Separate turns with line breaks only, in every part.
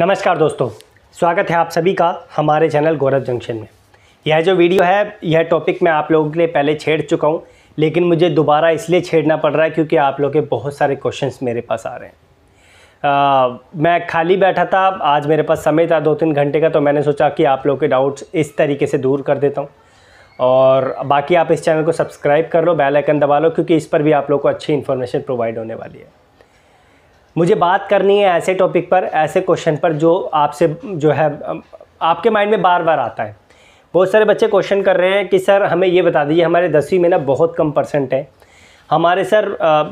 नमस्कार दोस्तों स्वागत है आप सभी का हमारे चैनल गौरव जंक्शन में यह जो वीडियो है यह टॉपिक मैं आप लोगों के लिए पहले छेड़ चुका हूँ लेकिन मुझे दोबारा इसलिए छेड़ना पड़ रहा है क्योंकि आप लोग के बहुत सारे क्वेश्चन मेरे पास आ रहे हैं आ, मैं खाली बैठा था आज मेरे पास समय था दो तीन घंटे का तो मैंने सोचा कि आप लोग के डाउट्स इस तरीके से दूर कर देता हूँ और बाकी आप इस चैनल को सब्सक्राइब कर लो बेल आइकन दबा लो क्योंकि इस पर भी आप लोग को अच्छी इन्फॉर्मेशन प्रोवाइड होने वाली है मुझे बात करनी है ऐसे टॉपिक पर ऐसे क्वेश्चन पर जो आपसे जो है आपके माइंड में बार बार आता है बहुत सारे बच्चे क्वेश्चन कर रहे हैं कि सर हमें ये बता दीजिए हमारे दसवीं में ना बहुत कम परसेंट है हमारे सर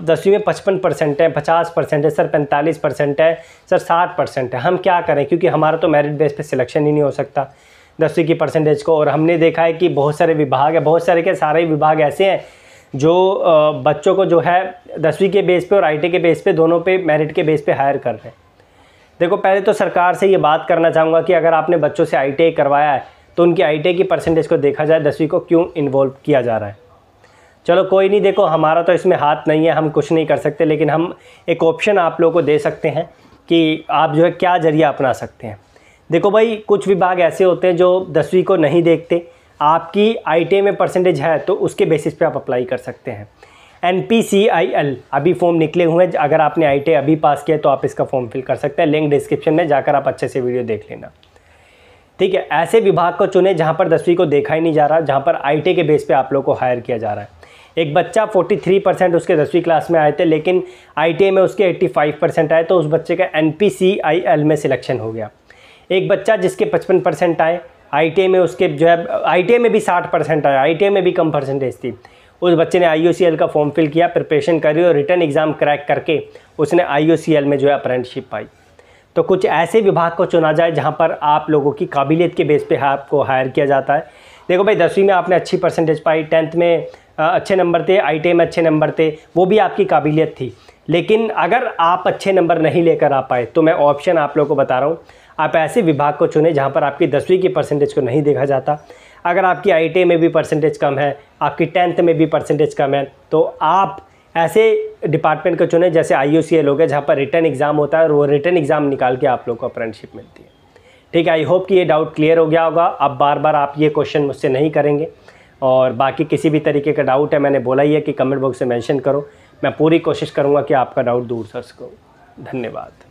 दसवीं में पचपन परसेंट है पचास परसेंट है सर पैंतालीस परसेंट है सर साठ परसेंट है हम क्या करें क्योंकि हमारा तो मेरिट बेस पे सिलेक्शन ही नहीं हो सकता दसवीं की परसेंटेज को और हमने देखा है कि बहुत सारे विभाग है बहुत सारे के सारे विभाग ऐसे हैं जो बच्चों को जो है दसवीं के बेस पे और आईटी के बेस पे दोनों पे मेरिट के बेस पे हायर कर रहे हैं देखो पहले तो सरकार से ये बात करना चाहूँगा कि अगर आपने बच्चों से आई करवाया है तो उनकी आई की परसेंटेज को देखा जाए दसवीं को क्यों इन्वॉल्व किया जा रहा है चलो कोई नहीं देखो हमारा तो इसमें हाथ नहीं है हम कुछ नहीं कर सकते लेकिन हम एक ऑप्शन आप लोगों को दे सकते हैं कि आप जो है क्या जरिया अपना सकते हैं देखो भाई कुछ विभाग ऐसे होते हैं जो दसवीं को नहीं देखते आपकी आई में परसेंटेज है तो उसके बेसिस पे आप अप्लाई कर सकते हैं N P C I L अभी फॉर्म निकले हुए हैं अगर आपने आई टी अभी पास किया तो आप इसका फॉर्म फिल कर सकते हैं लिंक डिस्क्रिप्शन में जाकर आप अच्छे से वीडियो देख लेना ठीक है ऐसे विभाग को चुने जहाँ पर दसवीं को देखा ही नहीं जा रहा जहाँ पर आई टी के बेस पर आप लोग को हायर किया जा रहा है एक बच्चा 43 परसेंट उसके दसवीं क्लास में आए थे लेकिन आई में उसके 85 परसेंट आए तो उस बच्चे का एन में सिलेक्शन हो गया एक बच्चा जिसके 55 परसेंट आए आई में उसके जो है आई में भी साठ परसेंट आया आई में भी कम परसेंटेज थी उस बच्चे ने आई का फॉर्म फिल किया प्रिपरेशन करी और रिटर्न एग्ज़ाम क्रैक करके उसने आई में जो है अप्रेंटशिप पाई तो कुछ ऐसे विभाग को चुना जाए जहाँ पर आप लोगों की काबिलियत के बेस पे हाँ, आपको हायर किया जाता है देखो भाई दसवीं में आपने अच्छी परसेंटेज पाई टेंथ में अच्छे नंबर थे आई में अच्छे नंबर थे वो भी आपकी काबिलियत थी लेकिन अगर आप अच्छे नंबर नहीं लेकर आ पाए तो मैं ऑप्शन आप लोगों को बता रहा हूँ आप ऐसे विभाग को चुने जहाँ पर आपकी दसवीं की परसेंटेज को नहीं देखा जाता अगर आपकी आई में भी परसेंटेज कम है आपकी टेंथ में भी परसेंटेज कम है तो आप ऐसे डिपार्टमेंट को चुने जैसे आई यू सी एल हो गया जहाँ पर रिटर्न एग्ज़ाम होता है और वो रिटर्न एग्ज़ाम निकाल के आप लोग को अप्रेंटशिप मिलती है ठीक है आई होप कि ये डाउट क्लियर हो गया होगा अब बार बार आप ये क्वेश्चन मुझसे नहीं करेंगे और बाकी किसी भी तरीके का डाउट है मैंने बोला ही है कि कमेंट बॉक्स में मेंशन करो मैं पूरी कोशिश करूँगा कि आपका डाउट दूर कर सकूँ धन्यवाद